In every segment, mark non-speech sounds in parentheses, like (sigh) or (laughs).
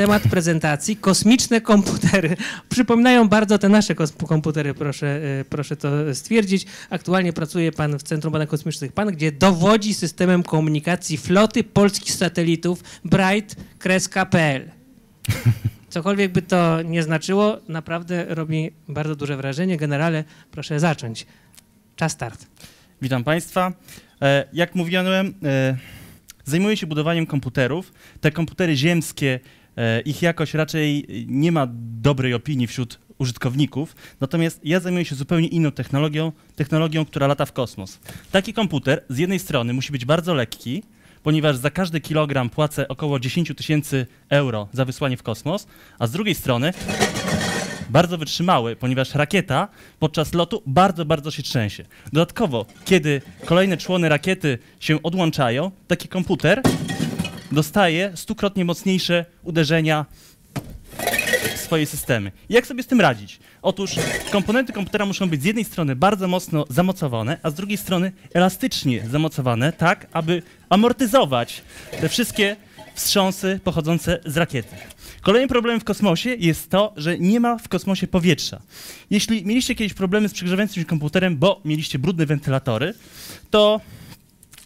Temat prezentacji: kosmiczne komputery. Przypominają bardzo te nasze komputery, proszę, y, proszę to stwierdzić. Aktualnie pracuje pan w Centrum Badań Kosmicznych PAN, gdzie dowodzi systemem komunikacji floty polskich satelitów bright (laughs) Cokolwiek by to nie znaczyło, naprawdę robi bardzo duże wrażenie. Generale, proszę zacząć. Czas start. Witam Państwa. E, jak mówiłem, e, zajmuję się budowaniem komputerów. Te komputery ziemskie E, ich jakość raczej nie ma dobrej opinii wśród użytkowników, natomiast ja zajmuję się zupełnie inną technologią, technologią, która lata w kosmos. Taki komputer z jednej strony musi być bardzo lekki, ponieważ za każdy kilogram płacę około 10 tysięcy euro za wysłanie w kosmos, a z drugiej strony bardzo wytrzymały, ponieważ rakieta podczas lotu bardzo, bardzo się trzęsie. Dodatkowo, kiedy kolejne człony rakiety się odłączają, taki komputer dostaje stukrotnie mocniejsze uderzenia swoje systemy. Jak sobie z tym radzić? Otóż komponenty komputera muszą być z jednej strony bardzo mocno zamocowane, a z drugiej strony elastycznie zamocowane, tak aby amortyzować te wszystkie wstrząsy pochodzące z rakiety. Kolejnym problemem w kosmosie jest to, że nie ma w kosmosie powietrza. Jeśli mieliście kiedyś problemy z przegrzewającym się komputerem, bo mieliście brudne wentylatory, to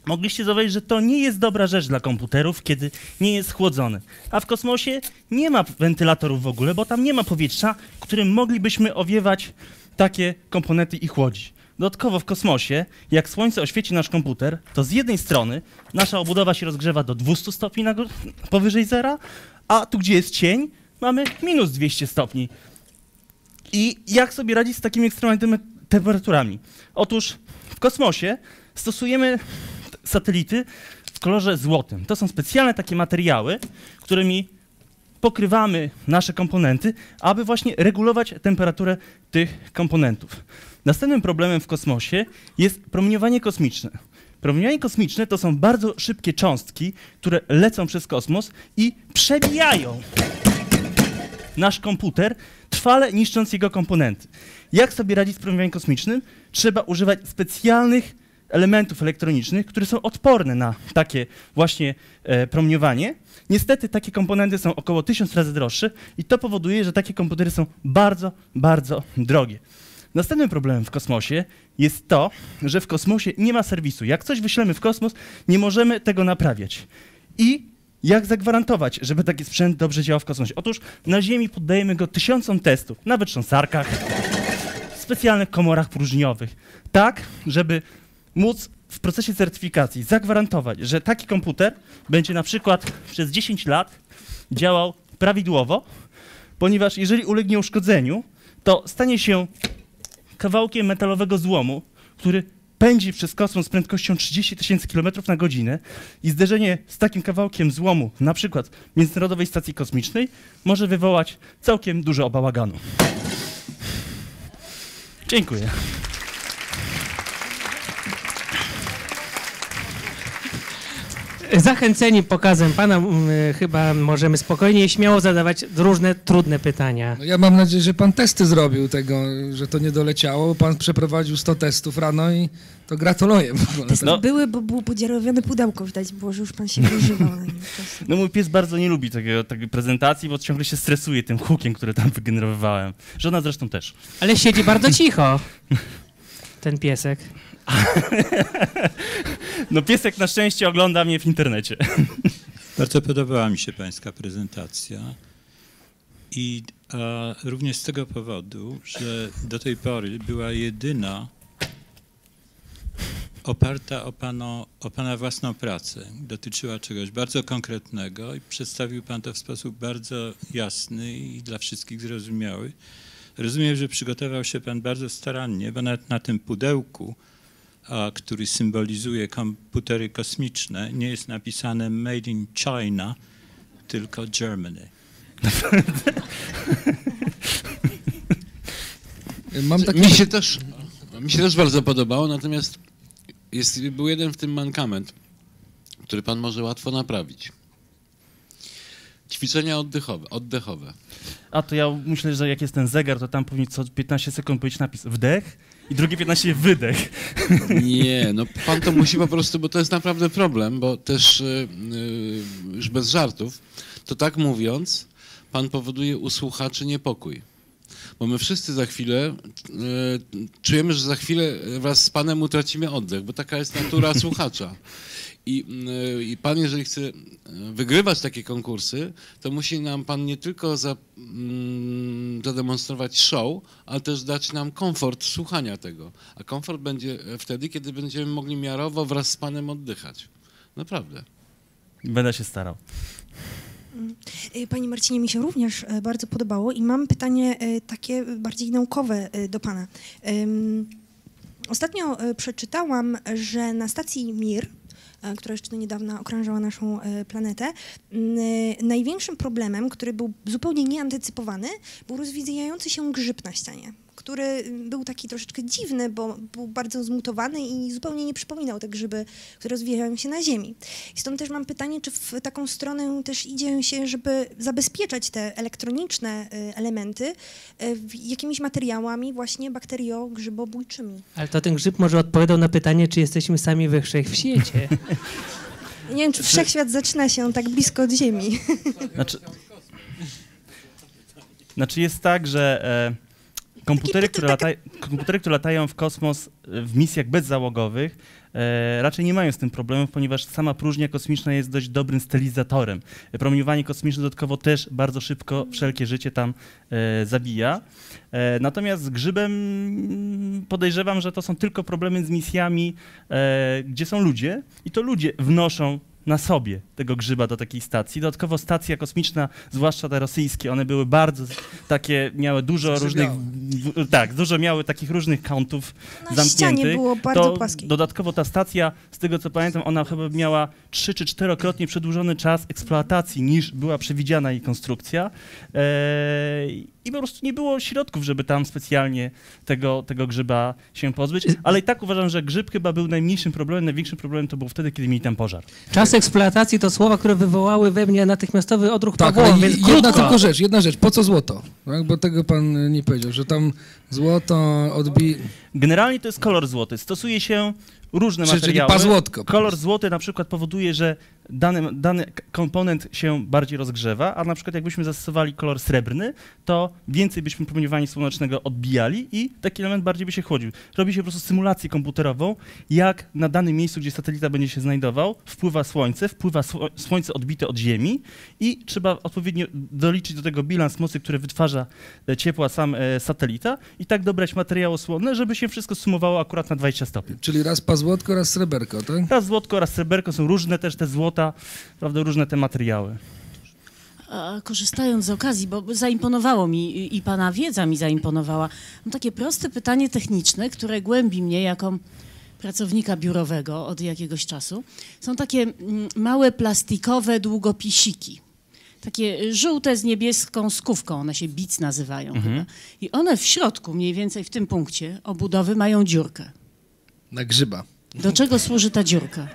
mogliście zauważyć, że to nie jest dobra rzecz dla komputerów, kiedy nie jest chłodzony. A w kosmosie nie ma wentylatorów w ogóle, bo tam nie ma powietrza, którym moglibyśmy owiewać takie komponenty i chłodzić. Dodatkowo w kosmosie, jak słońce oświeci nasz komputer, to z jednej strony nasza obudowa się rozgrzewa do 200 stopni na powyżej zera, a tu gdzie jest cień, mamy minus 200 stopni. I jak sobie radzić z takimi ekstremalnymi temperaturami? Otóż w kosmosie stosujemy satelity w kolorze złotym. To są specjalne takie materiały, którymi pokrywamy nasze komponenty, aby właśnie regulować temperaturę tych komponentów. Następnym problemem w kosmosie jest promieniowanie kosmiczne. Promieniowanie kosmiczne to są bardzo szybkie cząstki, które lecą przez kosmos i przebijają nasz komputer, trwale niszcząc jego komponenty. Jak sobie radzić z promieniowaniem kosmicznym? Trzeba używać specjalnych elementów elektronicznych, które są odporne na takie właśnie e, promieniowanie. Niestety takie komponenty są około 1000 razy droższe i to powoduje, że takie komputery są bardzo, bardzo drogie. Następnym problemem w kosmosie jest to, że w kosmosie nie ma serwisu. Jak coś wyślemy w kosmos, nie możemy tego naprawiać. I jak zagwarantować, żeby taki sprzęt dobrze działał w kosmosie? Otóż na Ziemi poddajemy go tysiącom testów, nawet sząsarkach, w specjalnych komorach próżniowych, tak, żeby móc w procesie certyfikacji zagwarantować, że taki komputer będzie na przykład przez 10 lat działał prawidłowo, ponieważ jeżeli ulegnie uszkodzeniu, to stanie się kawałkiem metalowego złomu, który pędzi przez kosmos z prędkością 30 tysięcy km na godzinę i zderzenie z takim kawałkiem złomu, na przykład Międzynarodowej Stacji Kosmicznej, może wywołać całkiem dużo bałaganu. Dziękuję. Zachęceni pokazem pana mm, chyba możemy spokojnie i śmiało zadawać różne trudne pytania. No ja mam nadzieję, że pan testy zrobił tego, że to nie doleciało. Pan przeprowadził 100 testów rano i to gratuluję. Testy no. były, bo było podziarowione pudełko, widać było, że już pan się wyżywał. no mój pies bardzo nie lubi takiego, takiej prezentacji, bo ciągle się stresuje tym hukiem, który tam wygenerowałem. Żona zresztą też. Ale siedzi bardzo cicho ten piesek. (laughs) No piesek na szczęście ogląda mnie w internecie. (laughs) Bardzo podobała mi się pańska prezentacja. I a, również z tego powodu, że do tej pory była jedyna oparta o, pano, o Pana własną pracę. Dotyczyła czegoś bardzo konkretnego i przedstawił Pan to w sposób bardzo jasny i dla wszystkich zrozumiały. Rozumiem, że przygotował się Pan bardzo starannie, bo nawet na tym pudełku, który symbolizuje komputery kosmiczne, nie jest napisane Made in China, tylko Germany. (laughs) Mam Mi się też mi się też bardzo podobało, natomiast jest, był jeden w tym mankament, który pan może łatwo naprawić. Ćwiczenia oddechowe, oddechowe. A to ja myślę, że jak jest ten zegar, to tam powinien co 15 sekund powiedzieć napis wdech i drugie 15 wydech. (laughs) Nie, no pan to musi po prostu, bo to jest naprawdę problem, bo też y, y, już bez żartów, to tak mówiąc, pan powoduje u słuchaczy niepokój bo my wszyscy za chwilę y, czujemy, że za chwilę wraz z Panem utracimy oddech, bo taka jest natura (laughs) słuchacza. I, e, I, pan, jeżeli chce e, wygrywać takie konkursy, to musi nam pan nie tylko za, mm, zademonstrować show, ale też dać nam komfort słuchania tego. A komfort będzie wtedy, kiedy będziemy mogli miarowo wraz z panem oddychać. Naprawdę. Będę się starał. Mm. Y, Pani Marcinie, mi się również y, bardzo podobało i mam pytanie y, takie bardziej naukowe do Pana. Ostatnio przeczytałam, że na stacji Mir, która jeszcze do niedawna okrążała naszą planetę, największym problemem, który był zupełnie nieantycypowany, był rozwijający się grzyb na ścianie który był taki troszeczkę dziwny, bo był bardzo zmutowany i zupełnie nie przypominał te grzyby, które rozwijają się na Ziemi. I stąd też mam pytanie, czy w taką stronę też idzie się, żeby zabezpieczać te elektroniczne y, elementy y, jakimiś materiałami właśnie bakterio-grzybobójczymi. Ale to ten grzyb może odpowiadał na pytanie, czy jesteśmy sami we wszechświecie. (laughs) nie wiem, czy wszechświat zaczyna się tak blisko od Ziemi. Znaczy... Znaczy jest tak, że e, Komputery, które latają, komputery, które latają w kosmos w misjach bezzałogowych, e, raczej nie mają z tym problemów, ponieważ sama próżnia kosmiczna jest dość dobrym stylizatorem. Promieniowanie kosmiczne dodatkowo też bardzo szybko wszelkie życie tam e, zabija. E, natomiast z grzybem mm, podejrzewam, że to są tylko problemy z misjami, e, gdzie są ludzie i to ludzie wnoszą na sobie tego grzyba do takiej stacji. Dodatkowo stacja kosmiczna, zwłaszcza te rosyjskie, one były bardzo takie, miały dużo różnych, w, tak, dużo miały takich różnych kątów na zamkniętych. było bardzo to Dodatkowo ta stacja, z tego co pamiętam, ona chyba miała trzy czy czterokrotnie przedłużony czas eksploatacji niż była przewidziana jej konstrukcja. Eee, i po prostu nie było środków, żeby tam specjalnie tego, tego grzyba się pozbyć. Y- ale i tak uważam, że grzyb chyba był najmniejszym problemem, największym problemem to był wtedy, kiedy mieli tam pożar. Czas eksploatacji to słowa, które wywołały we mnie natychmiastowy odruch tak, Pawła, więc krótko. Jedna tylko rzecz, jedna rzecz. Po co złoto? Tak, bo tego pan nie powiedział, że tam złoto odbi... Generalnie to jest kolor złoty. Stosuje się różne Czyli materiały. Czyli złotko. Kolor złoty na przykład powoduje, że dany, dany komponent się bardziej rozgrzewa, a na przykład jakbyśmy zastosowali kolor srebrny, to więcej byśmy promieniowania słonecznego odbijali i taki element bardziej by się chłodził. Robi się po prostu symulację komputerową, jak na danym miejscu, gdzie satelita będzie się znajdował, wpływa słońce, wpływa słońce odbite od Ziemi i trzeba odpowiednio doliczyć do tego bilans mocy, który wytwarza e, ciepła sam e, satelita i tak dobrać materiał osłonny, żeby się wszystko sumowało akurat na 20 stopni. Czyli raz złotko, raz sreberko, tak? Raz złotko, raz sreberko, są różne też te złote złota, prawda, różne te materiały. korzystając z okazji, bo zaimponowało mi i Pana wiedza mi zaimponowała, mam takie proste pytanie techniczne, które głębi mnie jako pracownika biurowego od jakiegoś czasu. Są takie mm, małe plastikowe długopisiki. Takie żółte z niebieską skówką, one się bic nazywają mhm. chyba. I one w środku, mniej więcej w tym punkcie obudowy, mają dziurkę. Na grzyba. Do czego służy ta dziurka?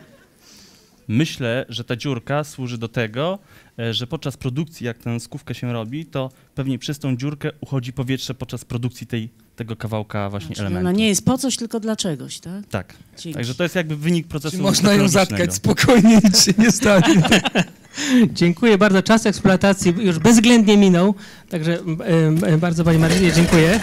myślę, że ta dziurka służy do tego, e, że podczas produkcji, jak tę skówkę się robi, to pewnie przez tą dziurkę uchodzi powietrze podczas produkcji tej, tego kawałka właśnie znaczy, no, elementu. Ona nie jest po coś, tylko dla czegoś, tak? Tak. Dzięki. Także to jest jakby wynik procesu Czyli można ją zatkać spokojnie, i się nie stanie. (laughs) dziękuję bardzo. Czas eksploatacji już bezwzględnie minął, także bardzo Pani Marynie dziękuję.